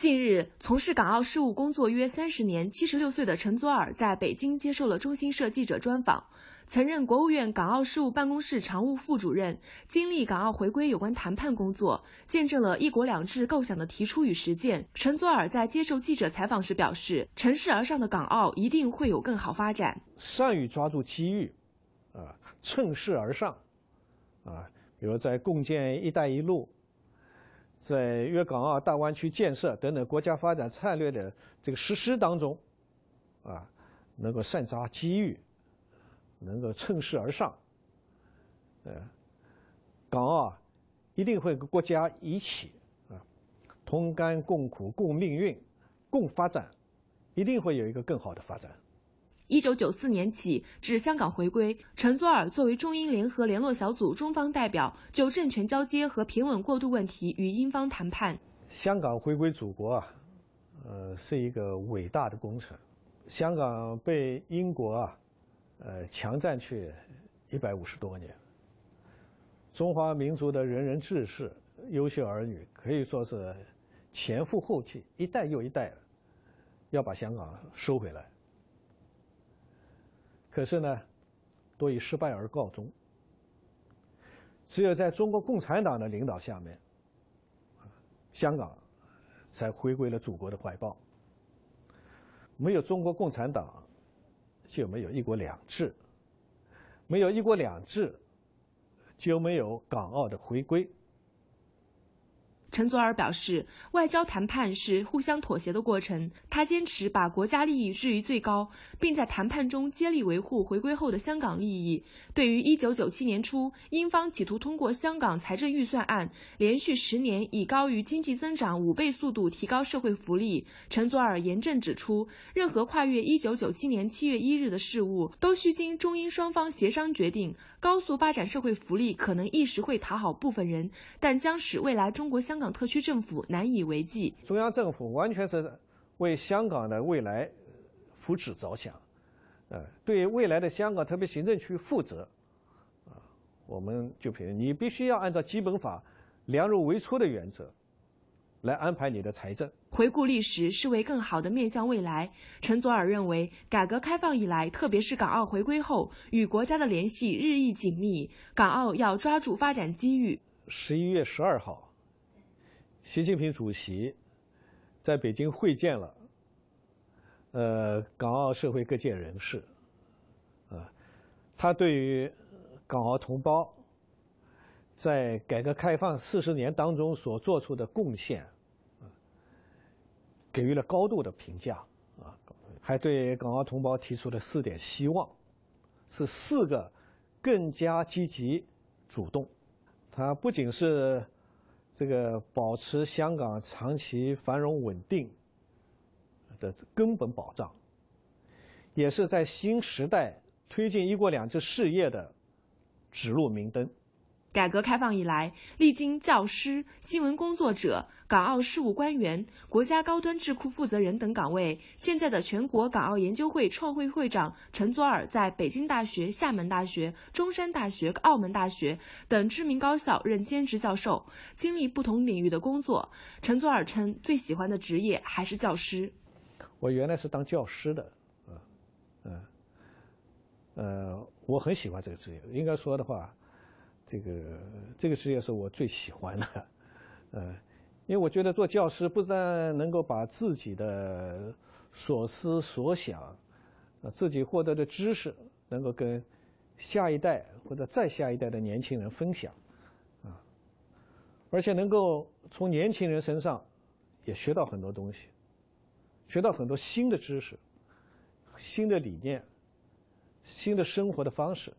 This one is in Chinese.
近日，从事港澳事务工作约三十年、七十六岁的陈佐尔在北京接受了中新社记者专访。曾任国务院港澳事务办公室常务副主任，经历港澳回归有关谈判工作，见证了一国两制构想的提出与实践。陈佐尔在接受记者采访时表示：“乘势而上的港澳一定会有更好发展，善于抓住机遇，啊，乘势而上，啊，比如在共建一带一路。”在粤港澳大湾区建设等等国家发展战略的这个实施当中，啊，能够善抓机遇，能够趁势而上，呃，港澳一定会跟国家一起啊，同甘共苦、共命运、共发展，一定会有一个更好的发展。一九九四年起至香港回归，陈佐尔作为中英联合联络小组中方代表，就政权交接和平稳过渡问题与英方谈判。香港回归祖国啊，呃，是一个伟大的工程。香港被英国啊，呃，强占去一百五十多年。中华民族的仁人志士、优秀儿女，可以说是前赴后继，一代又一代，要把香港收回来。可是呢，都以失败而告终。只有在中国共产党的领导下面，香港才回归了祖国的怀抱。没有中国共产党，就没有“一国两制”；没有“一国两制”，就没有港澳的回归。陈佐尔表示，外交谈判是互相妥协的过程。他坚持把国家利益置于最高，并在谈判中接力维护回归后的香港利益。对于1997年初，英方企图通过香港财政预算案，连续十年以高于经济增长五倍速度提高社会福利，陈佐尔严正指出，任何跨越1997年7月1日的事物都需经中英双方协商决定。高速发展社会福利可能一时会讨好部分人，但将使未来中国香。港特区政府难以为继，中央政府完全是为香港的未来福祉着想，呃，对未来的香港特别行政区负责，啊，我们就凭你必须要按照基本法量入为出的原则来安排你的财政。回顾历史是为更好的面向未来。陈佐尔认为，改革开放以来，特别是港澳回归后，与国家的联系日益紧密，港澳要抓住发展机遇。十一月十二号。习近平主席在北京会见了呃港澳社会各界人士，啊，他对于港澳同胞在改革开放四十年当中所做出的贡献给予了高度的评价啊，还对港澳同胞提出了四点希望，是四个更加积极主动，他不仅是。这个保持香港长期繁荣稳定的根本保障，也是在新时代推进“一国两制”事业的指路明灯。改革开放以来，历经教师、新闻工作者、港澳事务官员、国家高端智库负责人等岗位。现在的全国港澳研究会创会会长陈佐尔在北京大学、厦门大学、中山大学、澳门大学等知名高校任兼职教授，经历不同领域的工作。陈佐尔称，最喜欢的职业还是教师。我原来是当教师的，嗯嗯呃，我很喜欢这个职业。应该说的话。这个这个职业是我最喜欢的，呃，因为我觉得做教师不但能够把自己的所思所想，呃，自己获得的知识能够跟下一代或者再下一代的年轻人分享，啊，而且能够从年轻人身上也学到很多东西，学到很多新的知识、新的理念、新的生活的方式。